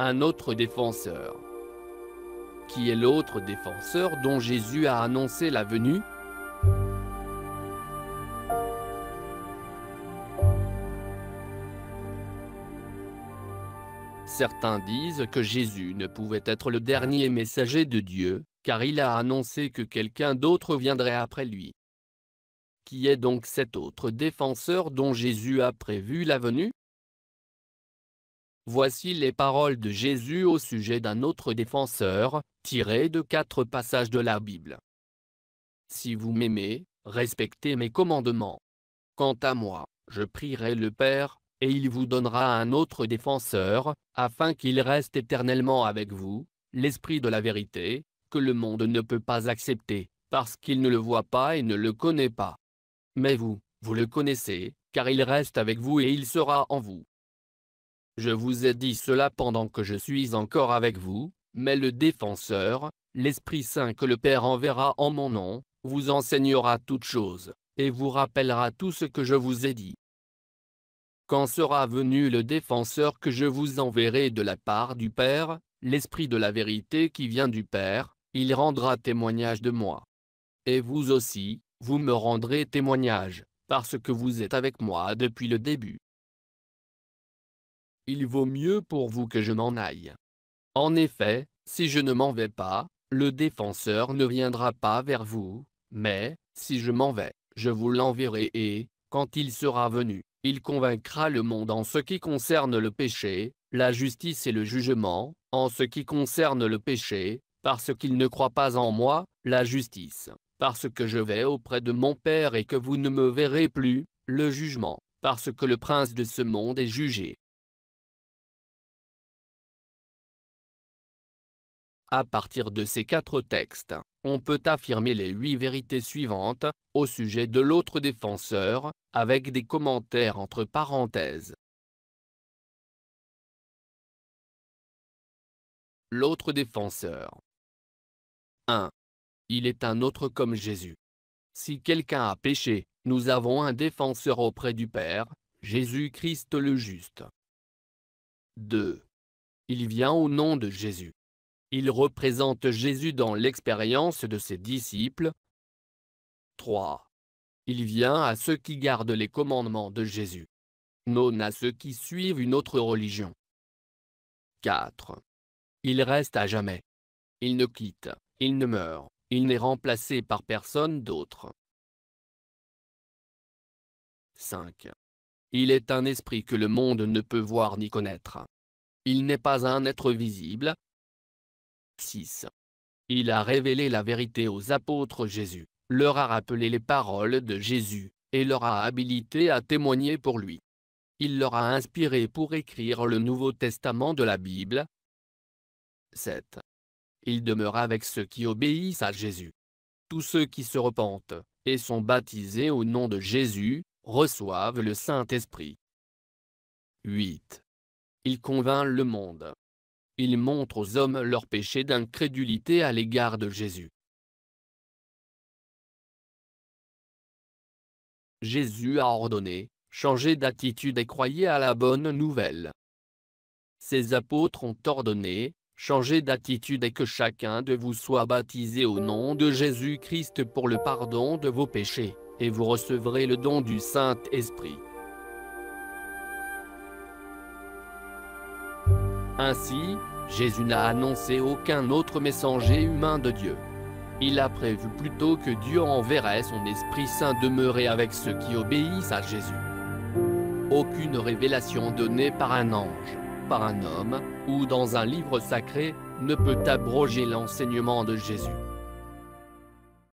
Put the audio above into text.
un autre défenseur. Qui est l'autre défenseur dont Jésus a annoncé la venue Certains disent que Jésus ne pouvait être le dernier messager de Dieu, car il a annoncé que quelqu'un d'autre viendrait après lui. Qui est donc cet autre défenseur dont Jésus a prévu la venue Voici les paroles de Jésus au sujet d'un autre défenseur, tirées de quatre passages de la Bible. Si vous m'aimez, respectez mes commandements. Quant à moi, je prierai le Père, et il vous donnera un autre défenseur, afin qu'il reste éternellement avec vous, l'Esprit de la vérité, que le monde ne peut pas accepter, parce qu'il ne le voit pas et ne le connaît pas. Mais vous, vous le connaissez, car il reste avec vous et il sera en vous. Je vous ai dit cela pendant que je suis encore avec vous, mais le défenseur, l'Esprit Saint que le Père enverra en mon nom, vous enseignera toutes choses, et vous rappellera tout ce que je vous ai dit. Quand sera venu le défenseur que je vous enverrai de la part du Père, l'Esprit de la vérité qui vient du Père, il rendra témoignage de moi. Et vous aussi, vous me rendrez témoignage, parce que vous êtes avec moi depuis le début il vaut mieux pour vous que je m'en aille. En effet, si je ne m'en vais pas, le défenseur ne viendra pas vers vous, mais, si je m'en vais, je vous l'enverrai et, quand il sera venu, il convaincra le monde en ce qui concerne le péché, la justice et le jugement, en ce qui concerne le péché, parce qu'il ne croit pas en moi, la justice, parce que je vais auprès de mon Père et que vous ne me verrez plus, le jugement, parce que le prince de ce monde est jugé. À partir de ces quatre textes, on peut affirmer les huit vérités suivantes, au sujet de l'autre défenseur, avec des commentaires entre parenthèses. L'autre défenseur 1. Il est un autre comme Jésus. Si quelqu'un a péché, nous avons un défenseur auprès du Père, Jésus-Christ le juste. 2. Il vient au nom de Jésus. Il représente Jésus dans l'expérience de ses disciples. 3. Il vient à ceux qui gardent les commandements de Jésus. Non à ceux qui suivent une autre religion. 4. Il reste à jamais. Il ne quitte, il ne meurt, il n'est remplacé par personne d'autre. 5. Il est un esprit que le monde ne peut voir ni connaître. Il n'est pas un être visible, 6. Il a révélé la vérité aux apôtres Jésus, leur a rappelé les paroles de Jésus, et leur a habilité à témoigner pour lui. Il leur a inspiré pour écrire le Nouveau Testament de la Bible. 7. Il demeure avec ceux qui obéissent à Jésus. Tous ceux qui se repentent, et sont baptisés au nom de Jésus, reçoivent le Saint-Esprit. 8. Il convainc le monde, il montre aux hommes leur péché d'incrédulité à l'égard de Jésus. Jésus a ordonné, changez d'attitude et croyez à la bonne nouvelle. Ses apôtres ont ordonné, changez d'attitude et que chacun de vous soit baptisé au nom de Jésus-Christ pour le pardon de vos péchés, et vous recevrez le don du Saint-Esprit. Ainsi, Jésus n'a annoncé aucun autre messager humain de Dieu. Il a prévu plutôt que Dieu enverrait son Esprit Saint demeurer avec ceux qui obéissent à Jésus. Aucune révélation donnée par un ange, par un homme, ou dans un livre sacré, ne peut abroger l'enseignement de Jésus.